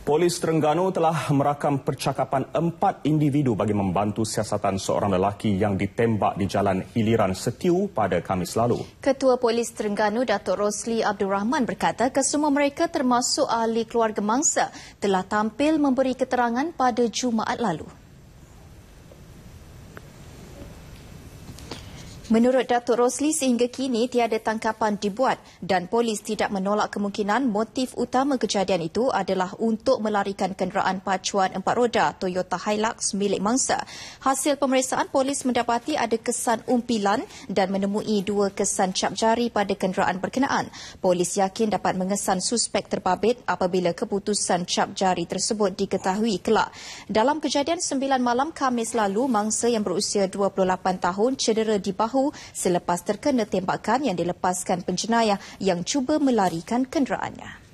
Polis Terengganu telah merakam percakapan empat individu bagi membantu siasatan seorang lelaki yang ditembak di Jalan Hiliran Setiu pada Kamis lalu. Ketua Polis Terengganu Datuk Rosli Abdul Rahman berkata kesemua mereka termasuk ahli keluarga mangsa telah tampil memberi keterangan pada Jumaat lalu. Menurut Datuk Rosli, sehingga kini tiada tangkapan dibuat dan polis tidak menolak kemungkinan motif utama kejadian itu adalah untuk melarikan kenderaan pacuan empat roda Toyota Hilux milik mangsa. Hasil pemeriksaan, polis mendapati ada kesan umpilan dan menemui dua kesan cap jari pada kenderaan berkenaan. Polis yakin dapat mengesan suspek terbabit apabila keputusan cap jari tersebut diketahui kelak. Dalam kejadian 9 malam Khamis lalu, mangsa yang berusia 28 tahun cedera di bahu mengaku selepas terkena tembakan yang dilepaskan penjenayah yang cuba melarikan kenderaannya.